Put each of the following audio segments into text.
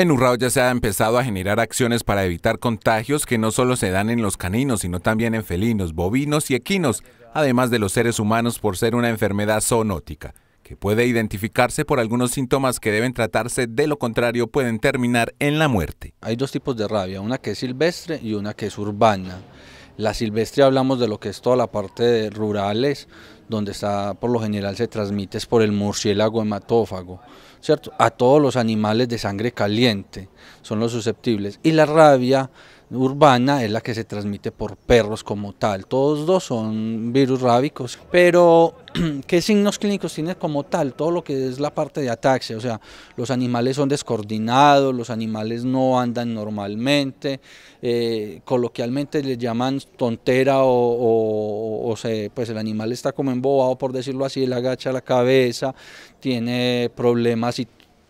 En Urrao ya se ha empezado a generar acciones para evitar contagios que no solo se dan en los caninos, sino también en felinos, bovinos y equinos, además de los seres humanos por ser una enfermedad zoonótica, que puede identificarse por algunos síntomas que deben tratarse, de lo contrario pueden terminar en la muerte. Hay dos tipos de rabia, una que es silvestre y una que es urbana. La silvestre hablamos de lo que es toda la parte de rurales, donde está por lo general se transmite es por el murciélago hematófago, ¿cierto? A todos los animales de sangre caliente son los susceptibles. Y la rabia urbana es la que se transmite por perros como tal. Todos dos son virus rábicos, pero ¿Qué signos clínicos tiene como tal? Todo lo que es la parte de ataxia, o sea, los animales son descoordinados, los animales no andan normalmente, eh, coloquialmente les llaman tontera o, pues el animal está como embobado, por decirlo así, le agacha la cabeza, tiene problemas y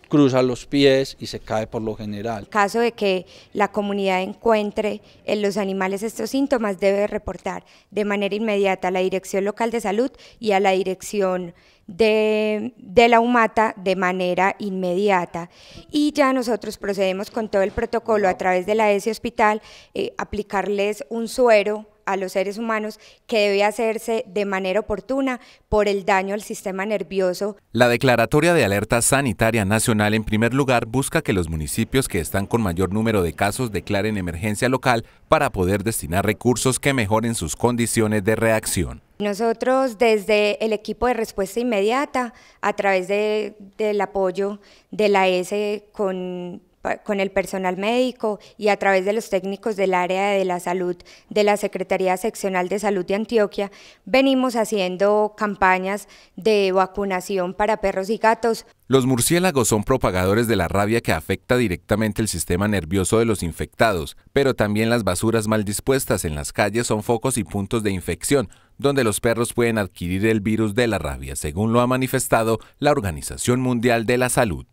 cruza los pies y se cae por lo general. Caso de que la comunidad encuentre en los animales estos síntomas, debe reportar de manera inmediata a la Dirección Local de Salud y a la Dirección de, la humata de manera inmediata. Y ya nosotros procedemos con todo el protocolo a través de la ESI e Hospital, eh, aplicarles un suero a los seres humanos que debe hacerse de manera oportuna por el daño al sistema nervioso. La declaratoria de alerta sanitaria nacional en primer lugar busca que los municipios que están con mayor número de casos declaren emergencia local para poder destinar recursos que mejoren sus condiciones de reacción. Nosotros desde el equipo de respuesta inmediata, a través del apoyo de la S con con el personal médico y a través de los técnicos del área de la salud de la Secretaría Seccional de Salud de Antioquia, venimos haciendo campañas de vacunación para perros y gatos. Los murciélagos son propagadores de la rabia que afecta directamente el sistema nervioso de los infectados, pero también las basuras mal dispuestas en las calles son focos y puntos de infección, donde los perros pueden adquirir el virus de la rabia, según lo ha manifestado la Organización Mundial de la Salud.